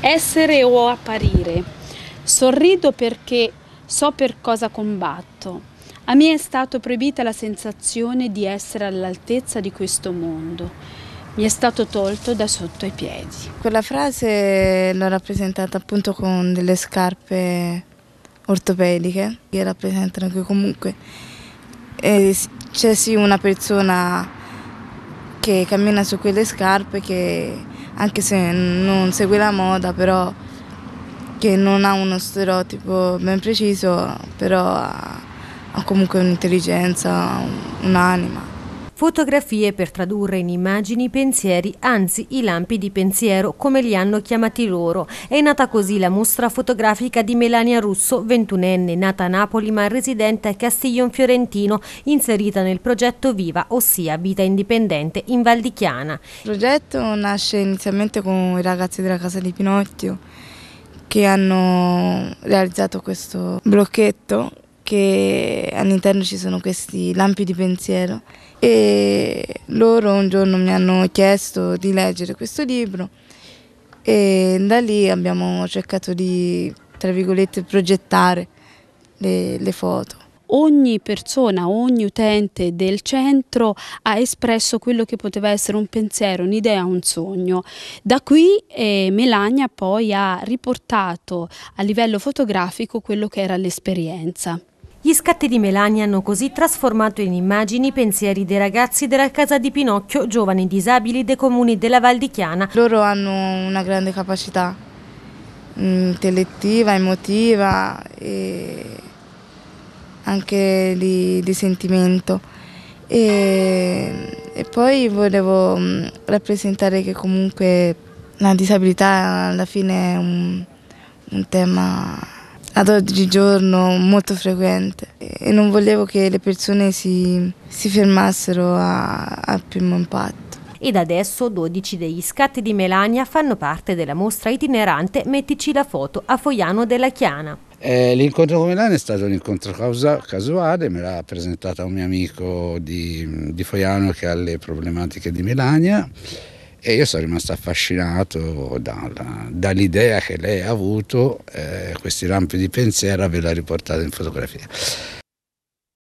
essere o apparire. Sorrido perché so per cosa combatto. A me è stata proibita la sensazione di essere all'altezza di questo mondo. Mi è stato tolto da sotto i piedi. Quella frase l'ho rappresentata appunto con delle scarpe ortopediche che rappresentano che comunque eh, c'è sì una persona che cammina su quelle scarpe che anche se non segue la moda, però che non ha uno stereotipo ben preciso, però ha, ha comunque un'intelligenza, un'anima. Fotografie per tradurre in immagini i pensieri, anzi i lampi di pensiero, come li hanno chiamati loro. È nata così la mostra fotografica di Melania Russo, ventunenne, nata a Napoli ma residente a Castiglion Fiorentino, inserita nel progetto Viva, ossia Vita Indipendente in Valdichiana. Il progetto nasce inizialmente con i ragazzi della casa di Pinocchio che hanno realizzato questo blocchetto che all'interno ci sono questi lampi di pensiero e loro un giorno mi hanno chiesto di leggere questo libro e da lì abbiamo cercato di, tra virgolette, progettare le, le foto ogni persona, ogni utente del centro ha espresso quello che poteva essere un pensiero, un'idea, un sogno. Da qui eh, Melania poi ha riportato a livello fotografico quello che era l'esperienza. Gli scatti di Melania hanno così trasformato in immagini i pensieri dei ragazzi della casa di Pinocchio, giovani disabili dei comuni della Val di Chiana. Loro hanno una grande capacità mm, intellettiva, emotiva e anche di, di sentimento. E, e poi volevo mm, rappresentare che comunque la disabilità alla fine è un, un tema ad oggigiorno molto frequente e non volevo che le persone si, si fermassero al primo impatto ed adesso 12 degli scatti di Melania fanno parte della mostra itinerante Mettici la foto a Foiano della Chiana. Eh, l'incontro con Melania è stato un incontro casuale, me l'ha presentata un mio amico di, di Foiano che ha le problematiche di Melania e io sono rimasto affascinato dalla, dall'idea che lei ha avuto, eh, questi lampi di pensiero, averla riportata in fotografia.